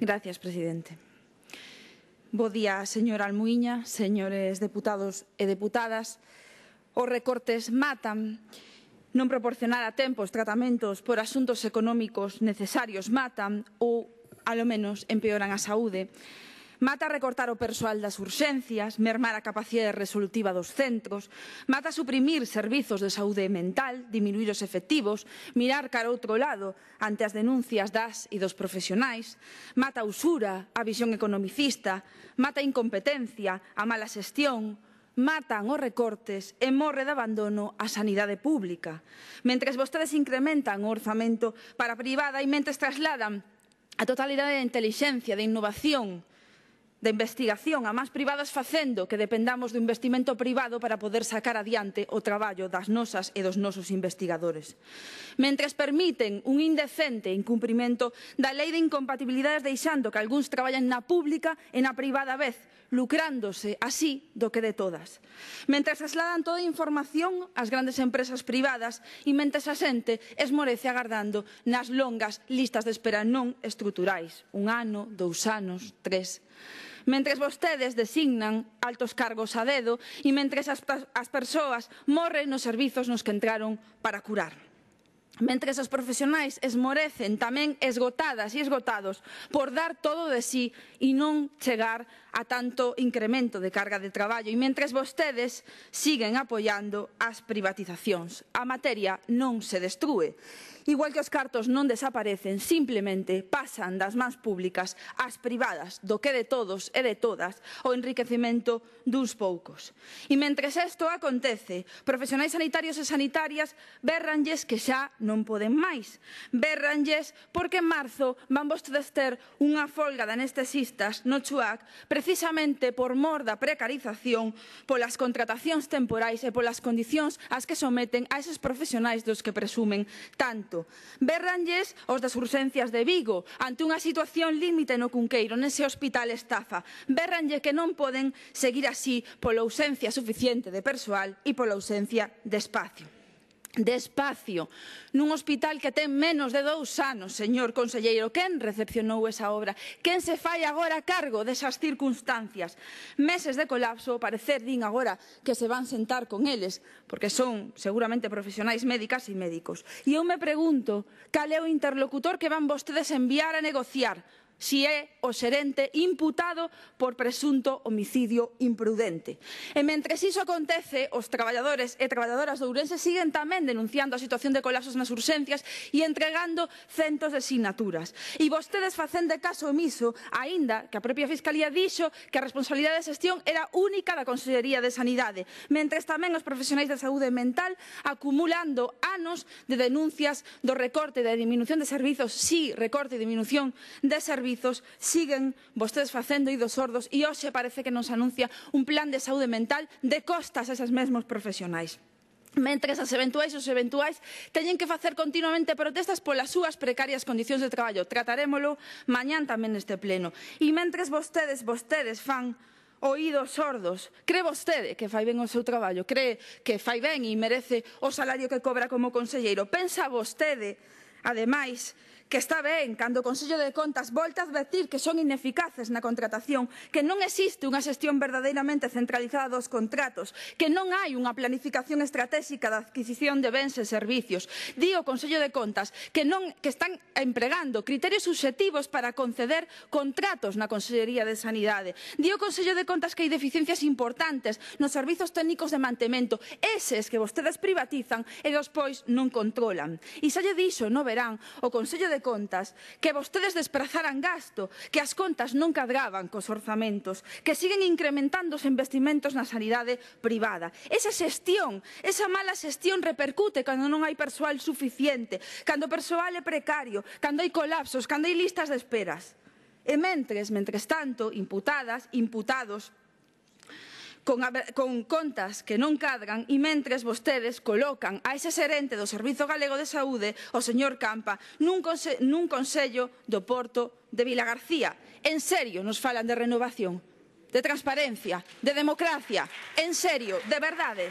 Gracias, presidente. Bo día, señora Almuiña, señores deputados e deputadas. Os recortes matan. Non proporcionar a tempo os tratamentos por asuntos económicos necesarios matan ou, alo menos, empeoran a saúde. Mata recortar o persoal das urxencias, mermar a capacidade resolutiva dos centros, mata suprimir servizos de saúde mental, diminuir os efectivos, mirar cara outro lado ante as denuncias das e dos profesionais, mata a usura, a visión economicista, mata a incompetencia, a mala xestión, matan os recortes e morre de abandono a sanidade pública. Mentres vostedes incrementan o orzamento para a privada e mentres trasladan a totalidade de inteligencia, de innovación, de investigación, a máis privadas facendo que dependamos do investimento privado para poder sacar adiante o traballo das nosas e dos nosos investigadores. Mentres permiten un indecente incumprimento da lei de incompatibilidades deixando que algúns traballen na pública e na privada vez, lucrándose así do que de todas. Mentres trasladan toda a información ás grandes empresas privadas e mentres a xente esmorece agardando nas longas listas de espera non estruturais, un ano, dous anos, tres Mentres vostedes designan altos cargos a dedo e mentres as, as persoas morren nos servizos nos que entraron para curar. Mentres os profesionais esmorecen tamén esgotadas e esgotados por dar todo de sí e non chegar a tanto incremento de carga de traballo e mentres vostedes siguen apoiando as privatizacións. A materia non se destrúe, Igual que os cartos non desaparecen, simplemente pasan das mans públicas ás privadas, do que de todos e de todas, o enriquecemento duns poucos. E mentre isto acontece, profesionais sanitarios e sanitarias berranlles que xa non poden máis. Berranlles porque en marzo van vostedes ter unha folga de anestesistas no Chuac precisamente por mor da precarización, polas contratacións temporais e polas condicións ás que someten a esos profesionais dos que presumen tanto. Estado. Berranlles os das urxencias de Vigo, ante unha situación límite no Cunqueiro, nese hospital estafa. Berranlle que non poden seguir así pola ausencia suficiente de persoal e pola ausencia de espacio de espacio nun hospital que ten menos de dous anos, señor conselleiro. Quen recepcionou esa obra? Quen se fai agora cargo desas circunstancias? Meses de colapso, parecer din agora que se van sentar con eles, porque son seguramente profesionais médicas e médicos. E eu me pregunto, cal é o interlocutor que van vostedes enviar a negociar? si é o xerente imputado por presunto homicidio imprudente. E mentres iso acontece, os traballadores e traballadoras de Ourense siguen tamén denunciando a situación de colapsos nas urxencias e entregando centos de signaturas. E vostedes facen de caso omiso, aínda que a propia Fiscalía dixo que a responsabilidade de xestión era única da Consellería de Sanidade, mentres tamén os profesionais de saúde mental acumulando anos de denuncias do recorte da diminución de servizos, si sí, recorte e diminución de servizos servizos, siguen vostedes facendo idos sordos e hoxe parece que nos anuncia un plan de saúde mental de costas a esas mesmos profesionais mentres as eventuais os eventuais teñen que facer continuamente protestas polas súas precarias condicións de traballo. Tratarémolo mañán tamén neste pleno. E mentres vostedes, vostedes fan oídos sordos. Cree vostede que fai ben o seu traballo? Cree que fai ben e merece o salario que cobra como conselleiro? Pensa vostede, ademais, que está ben cando o Consello de Contas volta a advertir que son ineficaces na contratación, que non existe unha xestión verdadeiramente centralizada dos contratos, que non hai unha planificación estratégica da adquisición de bens e servicios. Di o Consello de Contas que, non, que están empregando criterios subjetivos para conceder contratos na Consellería de Sanidade. Di o Consello de Contas que hai deficiencias importantes nos servizos técnicos de mantemento, eses que vostedes privatizan e despois non controlan. E xa lle dixo no verán o Consello de de Contas, que vostedes desprazaran gasto, que as contas non cadraban cos orzamentos, que siguen incrementando os investimentos na sanidade privada. Esa xestión, esa mala xestión repercute cando non hai persoal suficiente, cando o persoal é precario, cando hai colapsos, cando hai listas de esperas. E mentres, mentres tanto, imputadas, imputados, con, con contas que non cadran e mentres vostedes colocan a ese xerente do Servizo Galego de Saúde, o señor Campa, nun, conse nun consello do Porto de Vila García. En serio nos falan de renovación, de transparencia, de democracia. En serio, de verdade.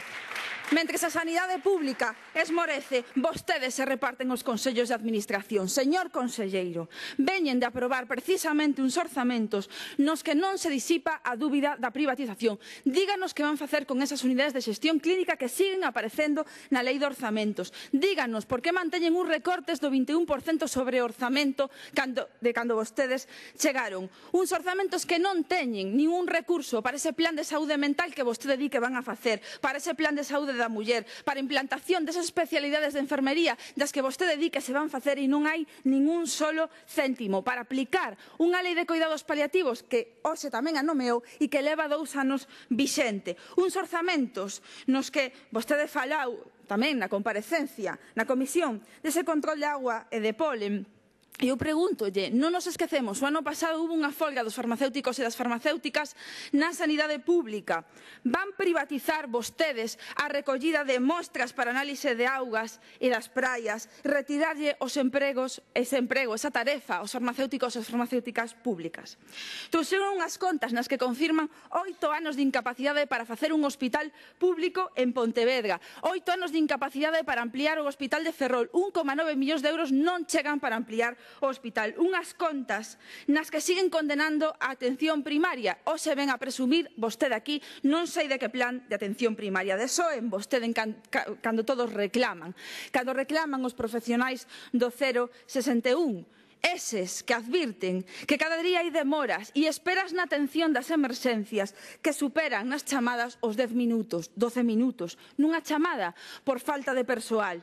Mentre a sanidade pública esmorece, vostedes se reparten os consellos de administración. Señor conselleiro, veñen de aprobar precisamente uns orzamentos nos que non se disipa a dúbida da privatización. Díganos que van facer con esas unidades de xestión clínica que siguen aparecendo na lei de orzamentos. Díganos por que manteñen uns recortes do 21% sobre o orzamento cando, de cando vostedes chegaron. Uns orzamentos que non teñen ningún recurso para ese plan de saúde mental que vostede di que van a facer, para ese plan de saúde da Muller, para a implantación desas especialidades de enfermería das que vostede di que se van facer e non hai ningún solo céntimo para aplicar unha lei de cuidados paliativos que hoxe tamén a nomeou e que leva dous anos vixente. Uns orzamentos nos que vostede falou tamén na comparecencia na Comisión dese control de agua e de polen Eu pregúntolle, non nos esquecemos, o ano pasado hubo unha folga dos farmacéuticos e das farmacéuticas na sanidade pública. Van privatizar vostedes a recollida de mostras para análise de augas e das praias, retirarlle os empregos, ese emprego, esa tarefa aos farmacéuticos e as farmacéuticas públicas. Trouxeron unhas contas nas que confirman oito anos de incapacidade para facer un hospital público en Pontevedra, oito anos de incapacidade para ampliar o hospital de Ferrol, 1,9 millóns de euros non chegan para ampliar o hospital. Unhas contas nas que siguen condenando a atención primaria O se ven a presumir vostede aquí non sei de que plan de atención primaria de en vostede can, ca, cando todos reclaman. Cando reclaman os profesionais do 061 eses que advirten que cada día hai demoras e esperas na atención das emerxencias que superan nas chamadas os 10 minutos, 12 minutos, nunha chamada por falta de persoal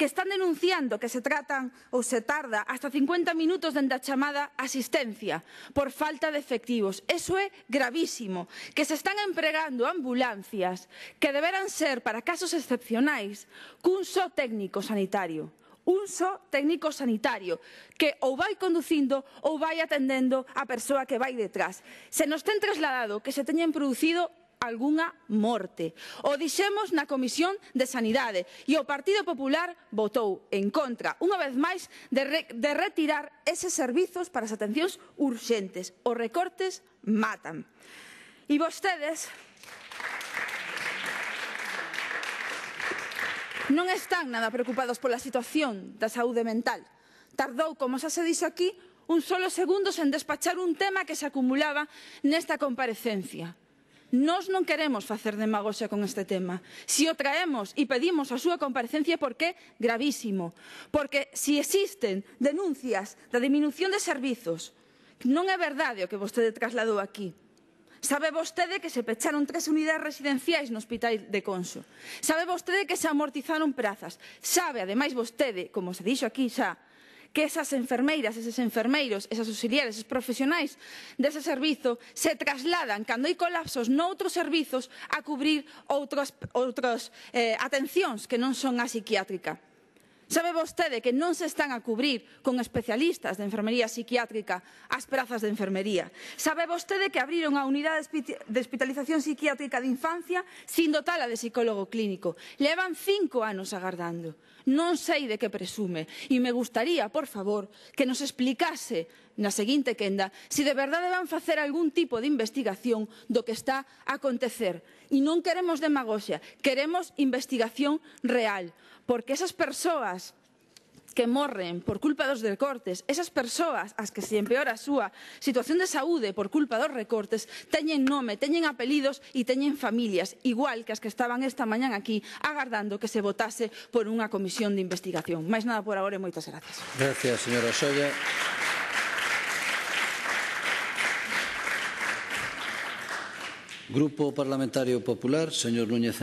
que están denunciando que se tratan ou se tarda hasta 50 minutos dende a chamada asistencia por falta de efectivos. Eso é gravísimo, que se están empregando ambulancias que deberan ser para casos excepcionais cun só técnico sanitario un só técnico sanitario que ou vai conducindo ou vai atendendo a persoa que vai detrás. Se nos ten trasladado que se teñen producido algunha morte. O dixemos na Comisión de Sanidade e o Partido Popular votou en contra, unha vez máis, de, re, de retirar eses servizos para as atencións urxentes. Os recortes matan. E vostedes non están nada preocupados pola situación da saúde mental. Tardou, como xa se dixo aquí, un solo segundos en despachar un tema que se acumulaba nesta comparecencia. Nós non queremos facer demagoxia con este tema. Si o traemos e pedimos a súa comparecencia porque gravísimo. Porque si existen denuncias da diminución de servizos, non é verdade o que vostede trasladou aquí. Sabe vostede que se pecharon tres unidades residenciais no Hospital de Conso. Sabe vostede que se amortizaron prazas. Sabe, ademais, vostede, como se dixo aquí xa, que esas enfermeiras, eses enfermeiros, esas auxiliares, esos profesionais dese servizo se trasladan cando hai colapsos noutros servizos a cubrir outras, eh, atencións que non son a psiquiátrica. Sabe vostede que non se están a cubrir con especialistas de enfermería psiquiátrica as prazas de enfermería. Sabe vostede que abriron a unidade de hospitalización psiquiátrica de infancia sin dotala de psicólogo clínico. Levan cinco anos agardando. Non sei de que presume e me gustaría, por favor, que nos explicase na seguinte quenda se de verdade van facer algún tipo de investigación do que está a acontecer. E non queremos demagoxia, queremos investigación real, porque esas persoas que morren por culpa dos recortes, esas persoas as que se empeora a súa situación de saúde por culpa dos recortes, teñen nome, teñen apelidos e teñen familias, igual que as que estaban esta mañan aquí agardando que se votase por unha comisión de investigación. Mais nada por agora e moitas gracias. Gracias, señora Solla. Grupo Parlamentario Popular, señor Núñez.